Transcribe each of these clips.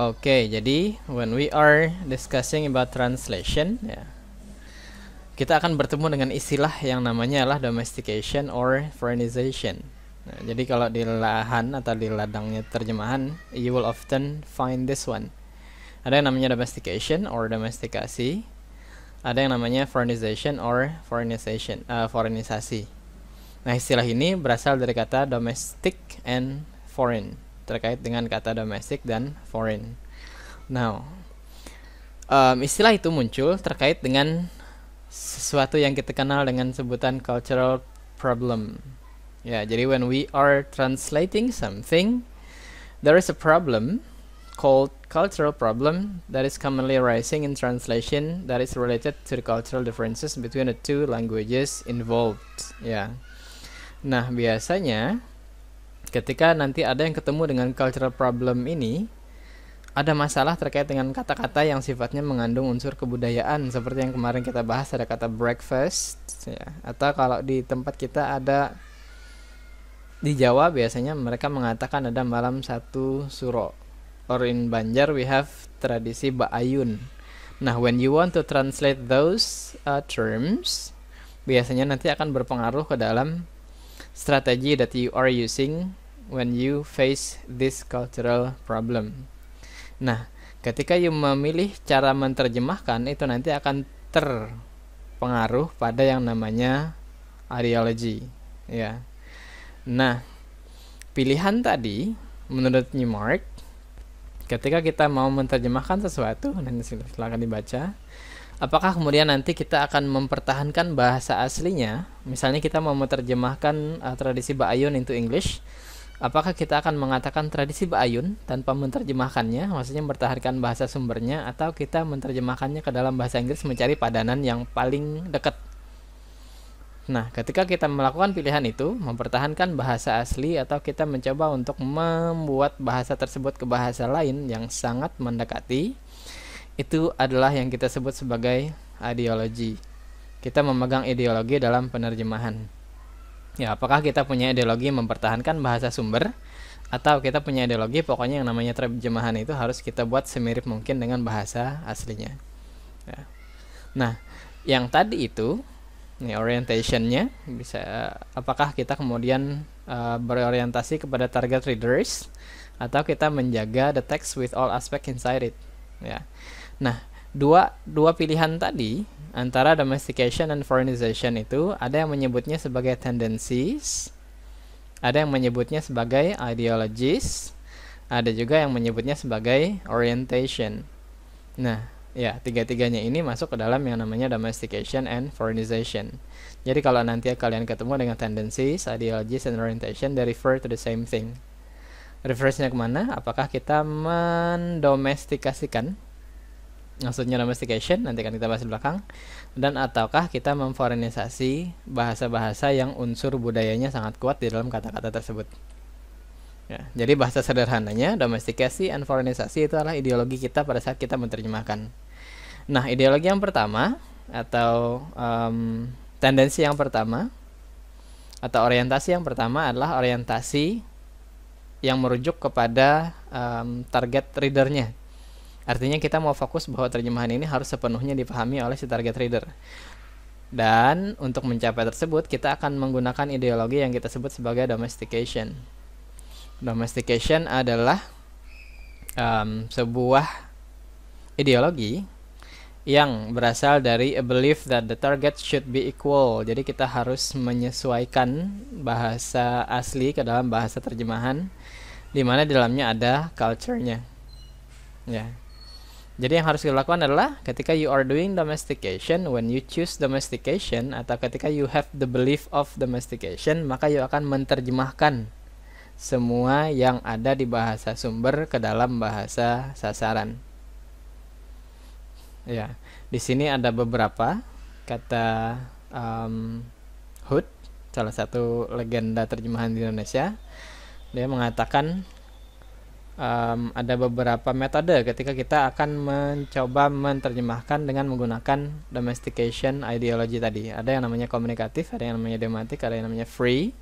Okay, jadi when we are discussing about translation, ya, kita akan bertemu dengan istilah yang namanya adalah domestication or foreignization. Nah, jadi kalau di lahan atau di ladangnya terjemahan, you will often find this one. Ada yang namanya domestication or domestikasi, ada yang namanya foreignization or eh, foreignization, uh, foreignisasi. Nah, istilah ini berasal dari kata domestic and foreign terkait dengan kata domestic dan foreign. Now, um, istilah itu muncul terkait dengan sesuatu yang kita kenal dengan sebutan cultural problem. Ya, yeah, jadi when we are translating something, there is a problem called cultural problem that is commonly arising in translation that is related to the cultural differences between the two languages involved. Ya. Yeah. Nah, biasanya ketika nanti ada yang ketemu dengan cultural problem ini ada masalah terkait dengan kata-kata yang sifatnya mengandung unsur kebudayaan seperti yang kemarin kita bahas ada kata breakfast ya atau kalau di tempat kita ada di Jawa biasanya mereka mengatakan ada malam satu suro or in Banjar we have tradisi baayun nah when you want to translate those uh, terms biasanya nanti akan berpengaruh ke dalam strategi that you are using when you face this cultural problem. Nah, ketika you memilih cara menerjemahkan itu nanti akan terpengaruh pada yang namanya ideology, ya. Nah, pilihan tadi menurut Mark, ketika kita mau menerjemahkan sesuatu nanti silakan dibaca apakah kemudian nanti kita akan mempertahankan bahasa aslinya misalnya kita mau menerjemahkan uh, tradisi Baayun into English apakah kita akan mengatakan tradisi Ba'ayun tanpa menerjemahkannya, maksudnya mempertahankan bahasa sumbernya, atau kita menerjemahkannya ke dalam bahasa Inggris mencari padanan yang paling dekat? Nah, ketika kita melakukan pilihan itu, mempertahankan bahasa asli atau kita mencoba untuk membuat bahasa tersebut ke bahasa lain yang sangat mendekati, itu adalah yang kita sebut sebagai ideologi. Kita memegang ideologi dalam penerjemahan. Ya, apakah kita punya ideologi mempertahankan bahasa sumber atau kita punya ideologi pokoknya yang namanya terjemahan itu harus kita buat semirip mungkin dengan bahasa aslinya. Ya. Nah, yang tadi itu nih orientationnya bisa apakah kita kemudian uh, berorientasi kepada target readers atau kita menjaga the text with all aspect inside it ya nah dua dua pilihan tadi antara domestication dan foreignization itu ada yang menyebutnya sebagai tendencies, ada yang menyebutnya sebagai ideologies, ada juga yang menyebutnya sebagai orientation. Nah, ya tiga-tiganya ini masuk ke dalam yang namanya domestication and foreignization. Jadi kalau nanti kalian ketemu dengan tendencies, ideologies, and orientation, they refer to the same thing. Reverse-nya kemana? Apakah kita mendomestikasikan maksudnya domestication nanti akan kita bahas di belakang dan ataukah kita memforenisasi bahasa-bahasa yang unsur budayanya sangat kuat di dalam kata-kata tersebut ya, jadi bahasa sederhananya domestikasi and foreignisasi itu adalah ideologi kita pada saat kita menerjemahkan nah ideologi yang pertama atau um, tendensi yang pertama atau orientasi yang pertama adalah orientasi yang merujuk kepada um, target readernya Artinya kita mau fokus bahwa terjemahan ini harus sepenuhnya dipahami oleh si target reader. Dan untuk mencapai tersebut, kita akan menggunakan ideologi yang kita sebut sebagai domestication. Domestication adalah um, sebuah ideologi yang berasal dari a belief that the target should be equal. Jadi kita harus menyesuaikan bahasa asli ke dalam bahasa terjemahan di mana di dalamnya ada culture-nya. Ya. Yeah. Jadi yang harus dilakukan adalah ketika you are doing domestication, when you choose domestication atau ketika you have the belief of domestication, maka you akan menerjemahkan semua yang ada di bahasa sumber ke dalam bahasa sasaran. Ya, di sini ada beberapa kata um, Hood, salah satu legenda terjemahan di Indonesia. Dia mengatakan um, ada beberapa metode ketika kita akan mencoba menerjemahkan dengan menggunakan domestication ideology tadi. Ada yang namanya komunikatif, ada yang namanya dematik, ada yang namanya free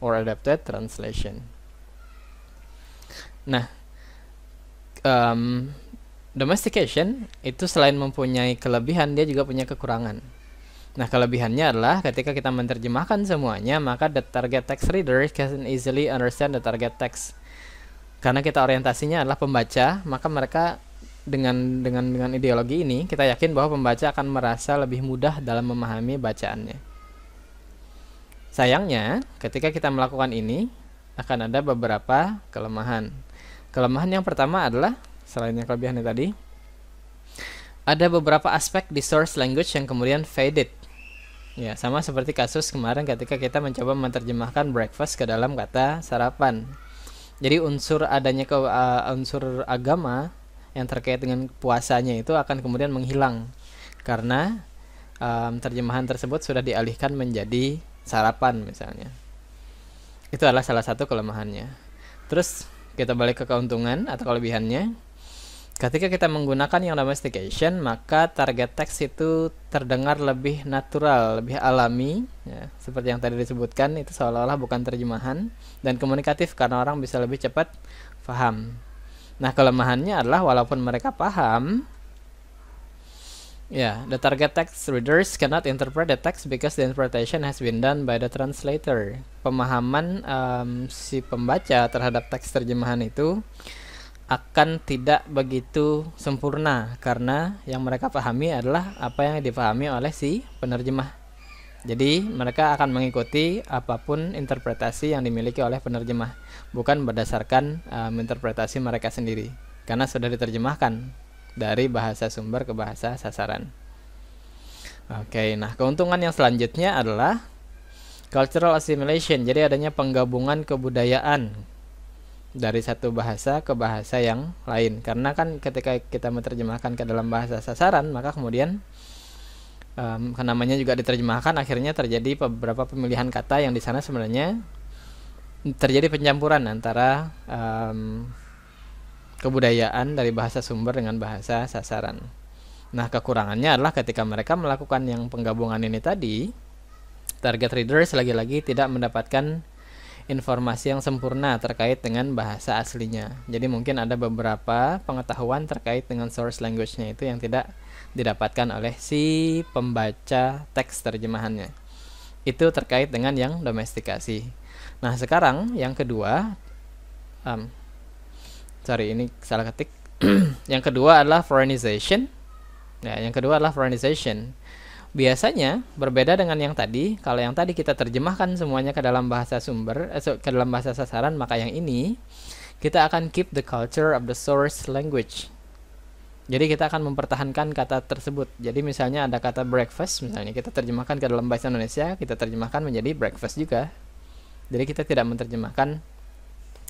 or adapted translation. Nah, um, domestication itu selain mempunyai kelebihan, dia juga punya kekurangan. Nah, kelebihannya adalah ketika kita menerjemahkan semuanya, maka the target text reader can easily understand the target text karena kita orientasinya adalah pembaca maka mereka dengan dengan dengan ideologi ini kita yakin bahwa pembaca akan merasa lebih mudah dalam memahami bacaannya sayangnya ketika kita melakukan ini akan ada beberapa kelemahan kelemahan yang pertama adalah selain yang kelebihannya tadi ada beberapa aspek di source language yang kemudian faded. Ya, sama seperti kasus kemarin ketika kita mencoba menerjemahkan breakfast ke dalam kata sarapan. Jadi unsur adanya ke uh, unsur agama yang terkait dengan puasanya itu akan kemudian menghilang karena um, terjemahan tersebut sudah dialihkan menjadi sarapan misalnya. Itu adalah salah satu kelemahannya. Terus kita balik ke keuntungan atau kelebihannya Ketika kita menggunakan yang namanya staycation, maka target teks itu terdengar lebih natural, lebih alami, ya. seperti yang tadi disebutkan, itu seolah-olah bukan terjemahan, dan komunikatif karena orang bisa lebih cepat paham. Nah, kelemahannya adalah walaupun mereka paham, ya, the target text readers cannot interpret the text because the interpretation has been done by the translator. Pemahaman um, si pembaca terhadap teks terjemahan itu akan tidak begitu sempurna karena yang mereka pahami adalah apa yang dipahami oleh si penerjemah. Jadi mereka akan mengikuti apapun interpretasi yang dimiliki oleh penerjemah, bukan berdasarkan um, eh, interpretasi mereka sendiri, karena sudah diterjemahkan dari bahasa sumber ke bahasa sasaran. Oke, nah keuntungan yang selanjutnya adalah cultural assimilation, jadi adanya penggabungan kebudayaan dari satu bahasa ke bahasa yang lain karena kan ketika kita menerjemahkan ke dalam bahasa sasaran maka kemudian um, namanya juga diterjemahkan akhirnya terjadi beberapa pemilihan kata yang di sana sebenarnya terjadi pencampuran antara um, kebudayaan dari bahasa sumber dengan bahasa sasaran. Nah kekurangannya adalah ketika mereka melakukan yang penggabungan ini tadi target readers lagi-lagi tidak mendapatkan informasi yang sempurna terkait dengan bahasa aslinya. Jadi mungkin ada beberapa pengetahuan terkait dengan source language-nya itu yang tidak didapatkan oleh si pembaca teks terjemahannya. Itu terkait dengan yang domestikasi. Nah, sekarang yang kedua um, sorry ini salah ketik. yang kedua adalah foreignization. Ya, yang kedua adalah foreignization. Biasanya berbeda dengan yang tadi. Kalau yang tadi kita terjemahkan semuanya ke dalam bahasa sumber, eh, ke dalam bahasa sasaran, maka yang ini kita akan keep the culture of the source language. Jadi kita akan mempertahankan kata tersebut. Jadi misalnya ada kata breakfast, misalnya kita terjemahkan ke dalam bahasa Indonesia, kita terjemahkan menjadi breakfast juga. Jadi kita tidak menerjemahkan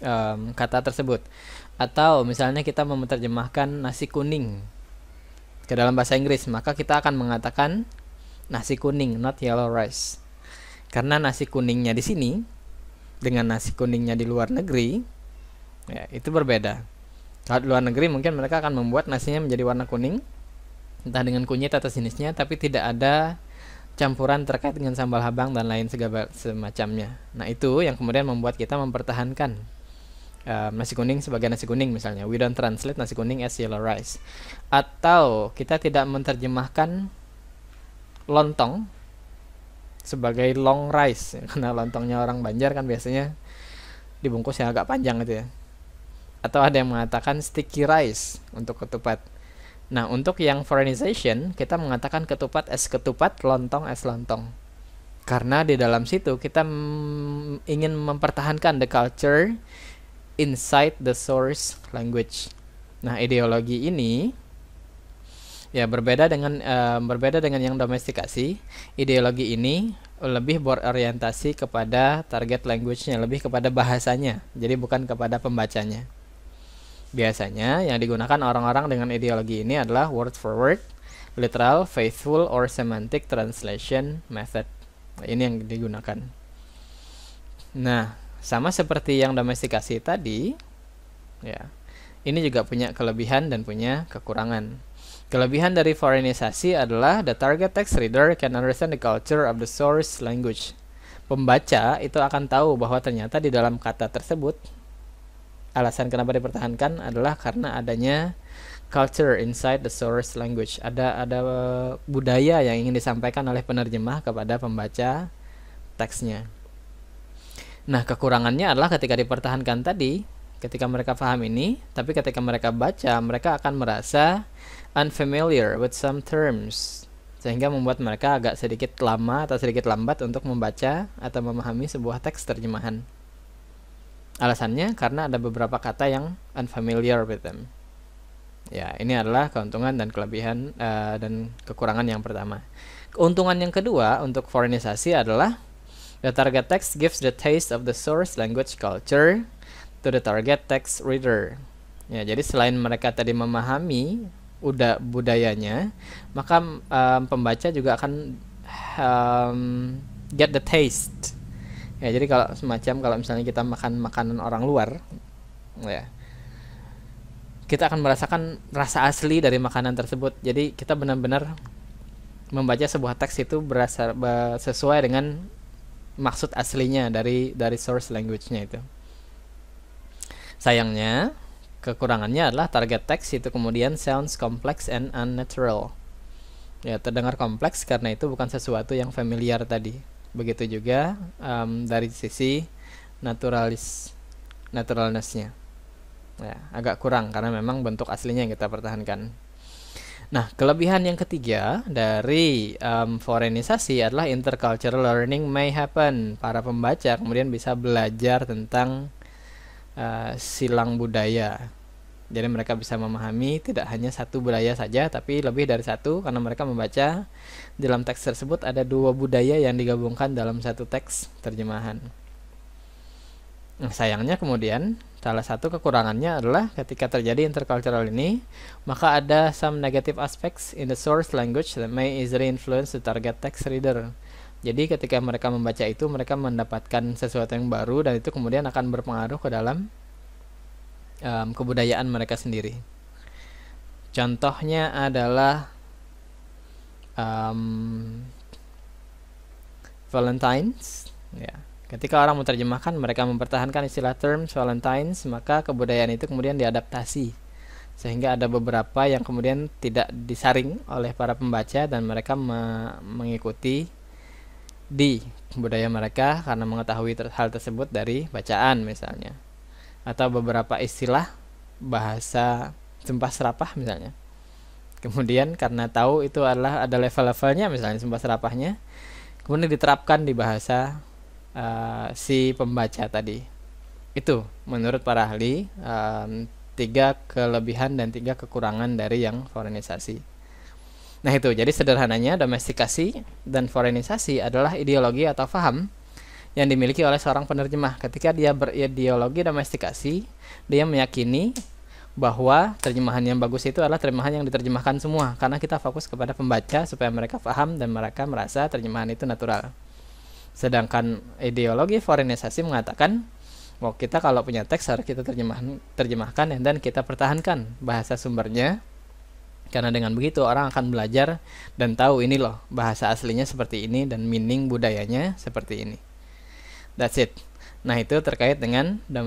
um, kata tersebut. Atau misalnya kita menerjemahkan nasi kuning ke dalam bahasa Inggris, maka kita akan mengatakan nasi kuning, not yellow rice. Karena nasi kuningnya di sini dengan nasi kuningnya di luar negeri ya, itu berbeda. Kalau di luar negeri mungkin mereka akan membuat nasinya menjadi warna kuning entah dengan kunyit atau jenisnya tapi tidak ada campuran terkait dengan sambal habang dan lain segala semacamnya. Nah, itu yang kemudian membuat kita mempertahankan uh, nasi kuning sebagai nasi kuning misalnya. We don't translate nasi kuning as yellow rice. Atau kita tidak menerjemahkan lontong sebagai long rice karena lontongnya orang Banjar kan biasanya dibungkus yang agak panjang gitu ya atau ada yang mengatakan sticky rice untuk ketupat nah untuk yang foreignization kita mengatakan ketupat es ketupat lontong es lontong karena di dalam situ kita ingin mempertahankan the culture inside the source language nah ideologi ini Ya, berbeda dengan uh, berbeda dengan yang domestikasi, ideologi ini lebih berorientasi kepada target language-nya, lebih kepada bahasanya. Jadi bukan kepada pembacanya. Biasanya yang digunakan orang-orang dengan ideologi ini adalah word for word, literal, faithful or semantic translation method. Nah, ini yang digunakan. Nah, sama seperti yang domestikasi tadi, ya. Ini juga punya kelebihan dan punya kekurangan. Kelebihan dari foreignisasi adalah the target text reader can understand the culture of the source language. Pembaca itu akan tahu bahwa ternyata di dalam kata tersebut alasan kenapa dipertahankan adalah karena adanya culture inside the source language. Ada ada eh, budaya yang ingin disampaikan oleh penerjemah kepada pembaca teksnya. Nah, kekurangannya adalah ketika dipertahankan tadi, ketika mereka paham ini, tapi ketika mereka baca, mereka akan merasa unfamiliar with some terms sehingga membuat mereka agak sedikit lama atau sedikit lambat untuk membaca atau memahami sebuah teks terjemahan. Alasannya karena ada beberapa kata yang unfamiliar with them. Ya, ini adalah keuntungan dan kelebihan uh, dan kekurangan yang pertama. Keuntungan yang kedua untuk foreignisasi adalah the target text gives the taste of the source language culture to the target text reader. Ya, jadi selain mereka tadi memahami udah budayanya maka um, pembaca juga akan um, get the taste ya jadi kalau semacam kalau misalnya kita makan makanan orang luar ya kita akan merasakan rasa asli dari makanan tersebut jadi kita benar-benar membaca sebuah teks itu berasa sesuai dengan maksud aslinya dari dari source language-nya itu sayangnya Kekurangannya adalah target text itu kemudian sounds complex and unnatural. Ya, terdengar kompleks karena itu bukan sesuatu yang familiar tadi. Begitu juga um, dari sisi naturalis naturalnessnya. Ya, agak kurang karena memang bentuk aslinya yang kita pertahankan. Nah, kelebihan yang ketiga dari um, foreignisasi adalah intercultural learning may happen. Para pembaca kemudian bisa belajar tentang uh, silang budaya. Jadi mereka bisa memahami tidak hanya satu budaya saja, tapi lebih dari satu karena mereka membaca dalam teks tersebut ada dua budaya yang digabungkan dalam satu teks terjemahan. Nah, sayangnya kemudian salah satu kekurangannya adalah ketika terjadi intercultural ini, maka ada some negative aspects in the source language that may easily influence the target text reader jadi ketika mereka membaca itu mereka mendapatkan sesuatu yang baru dan itu kemudian akan berpengaruh ke dalam um, kebudayaan mereka sendiri. Contohnya adalah um, Valentines. Ya. Ketika orang menerjemahkan, mereka mempertahankan istilah term Valentines, maka kebudayaan itu kemudian diadaptasi. Sehingga ada beberapa yang kemudian tidak disaring oleh para pembaca dan mereka me mengikuti di budaya mereka karena mengetahui ter hal tersebut dari bacaan misalnya atau beberapa istilah bahasa sempah serapah misalnya kemudian karena tahu itu adalah ada level-levelnya misalnya sempah serapahnya kemudian diterapkan di bahasa uh, si pembaca tadi itu menurut para ahli um, tiga kelebihan dan tiga kekurangan dari yang foreignisasi Nah itu, jadi sederhananya domestikasi dan foreignisasi adalah ideologi atau faham yang dimiliki oleh seorang penerjemah. Ketika dia berideologi domestikasi, dia meyakini bahwa terjemahan yang bagus itu adalah terjemahan yang diterjemahkan semua karena kita fokus kepada pembaca supaya mereka paham dan mereka merasa terjemahan itu natural. Sedangkan ideologi foreignisasi mengatakan bahwa kita kalau punya teks harus kita terjemahkan dan kita pertahankan bahasa sumbernya karena dengan begitu orang akan belajar dan tahu ini loh bahasa aslinya seperti ini dan meaning budayanya seperti ini. That's it. Nah, itu terkait dengan domestic